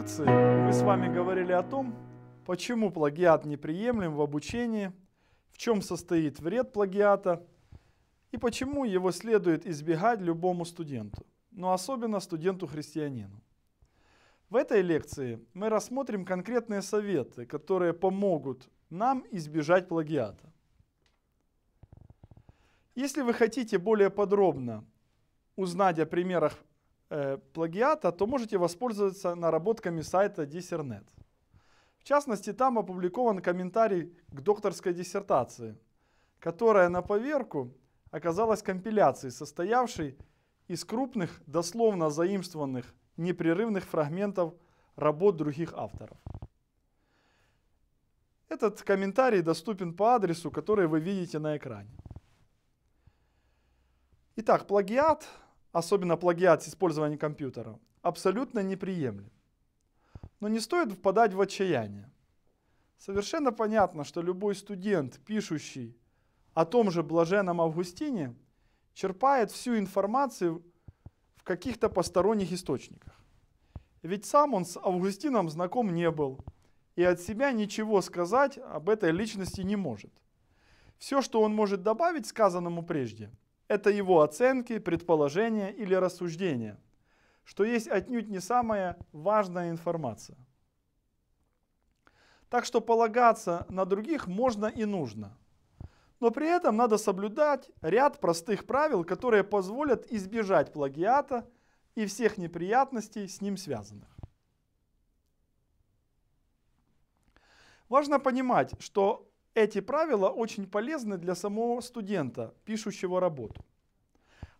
лекции мы с вами говорили о том, почему плагиат неприемлем в обучении, в чем состоит вред плагиата и почему его следует избегать любому студенту, но особенно студенту-христианину. В этой лекции мы рассмотрим конкретные советы, которые помогут нам избежать плагиата. Если вы хотите более подробно узнать о примерах Э, плагиата, то можете воспользоваться наработками сайта Dissernet. В частности, там опубликован комментарий к докторской диссертации, которая на поверку оказалась компиляцией, состоявшей из крупных, дословно заимствованных, непрерывных фрагментов работ других авторов. Этот комментарий доступен по адресу, который вы видите на экране. Итак, плагиат особенно плагиат с использованием компьютера, абсолютно неприемлем. Но не стоит впадать в отчаяние. Совершенно понятно, что любой студент, пишущий о том же блаженном Августине, черпает всю информацию в каких-то посторонних источниках. Ведь сам он с Августином знаком не был и от себя ничего сказать об этой личности не может. Все, что он может добавить сказанному прежде – это его оценки, предположения или рассуждения, что есть отнюдь не самая важная информация. Так что полагаться на других можно и нужно. Но при этом надо соблюдать ряд простых правил, которые позволят избежать плагиата и всех неприятностей с ним связанных. Важно понимать, что эти правила очень полезны для самого студента, пишущего работу.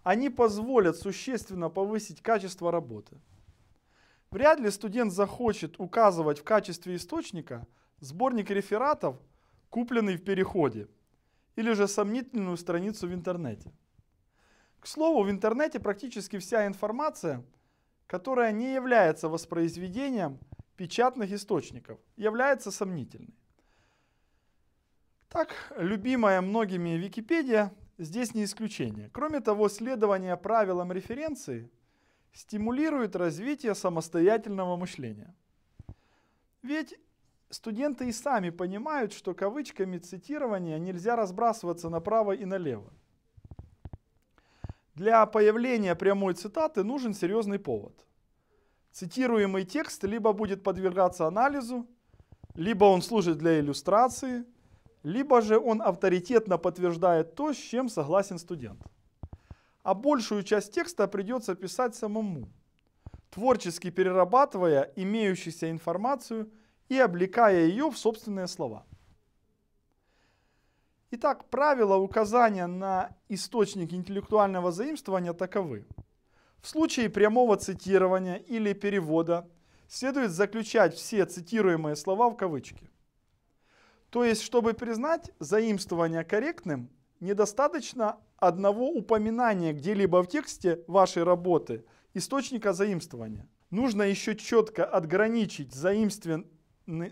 Они позволят существенно повысить качество работы. Вряд ли студент захочет указывать в качестве источника сборник рефератов, купленный в переходе, или же сомнительную страницу в интернете. К слову, в интернете практически вся информация, которая не является воспроизведением печатных источников, является сомнительной. Так, любимая многими Википедия здесь не исключение. Кроме того, следование правилам референции стимулирует развитие самостоятельного мышления. Ведь студенты и сами понимают, что кавычками цитирования нельзя разбрасываться направо и налево. Для появления прямой цитаты нужен серьезный повод. Цитируемый текст либо будет подвергаться анализу, либо он служит для иллюстрации – либо же он авторитетно подтверждает то, с чем согласен студент. А большую часть текста придется писать самому, творчески перерабатывая имеющуюся информацию и облекая ее в собственные слова. Итак, правила указания на источник интеллектуального заимствования таковы. В случае прямого цитирования или перевода следует заключать все цитируемые слова в кавычки. То есть, чтобы признать заимствование корректным, недостаточно одного упоминания где-либо в тексте вашей работы источника заимствования. Нужно еще четко отграничить заимствуемый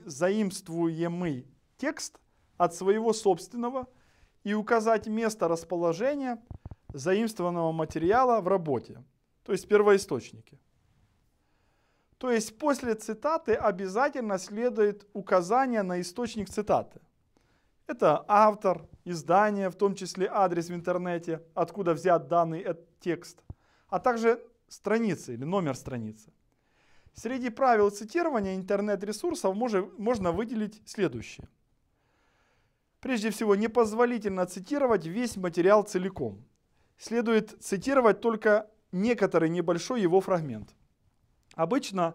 текст от своего собственного и указать место расположения заимствованного материала в работе, то есть первоисточники. То есть после цитаты обязательно следует указание на источник цитаты. Это автор, издание, в том числе адрес в интернете, откуда взят данный э-, текст, а также страница или номер страницы. Среди правил цитирования интернет-ресурсов можно выделить следующее. Прежде всего, непозволительно цитировать весь материал целиком. Следует цитировать только некоторый небольшой его фрагмент. Обычно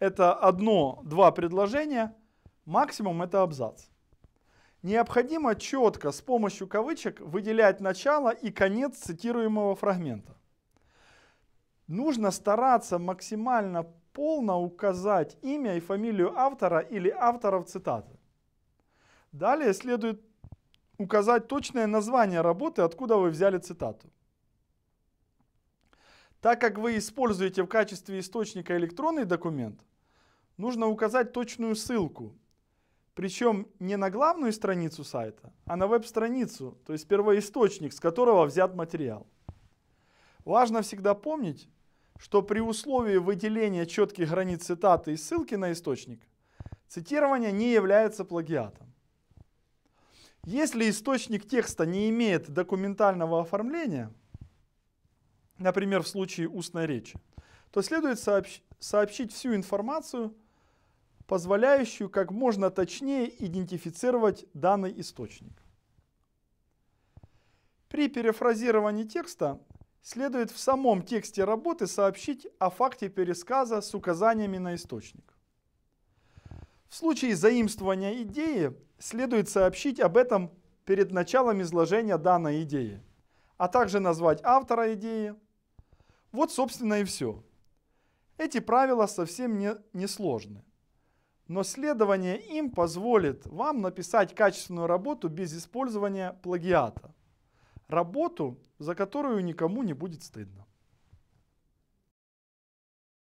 это одно-два предложения, максимум это абзац. Необходимо четко с помощью кавычек выделять начало и конец цитируемого фрагмента. Нужно стараться максимально полно указать имя и фамилию автора или авторов цитаты. Далее следует указать точное название работы, откуда вы взяли цитату. Так как вы используете в качестве источника электронный документ, нужно указать точную ссылку. Причем не на главную страницу сайта, а на веб-страницу, то есть первоисточник, с которого взят материал. Важно всегда помнить, что при условии выделения четких границ цитаты и ссылки на источник, цитирование не является плагиатом. Если источник текста не имеет документального оформления – например, в случае устной речи, то следует сообщ сообщить всю информацию, позволяющую как можно точнее идентифицировать данный источник. При перефразировании текста следует в самом тексте работы сообщить о факте пересказа с указаниями на источник. В случае заимствования идеи следует сообщить об этом перед началом изложения данной идеи, а также назвать автора идеи, вот, собственно, и все. Эти правила совсем не, не сложны. Но следование им позволит вам написать качественную работу без использования плагиата. Работу, за которую никому не будет стыдно.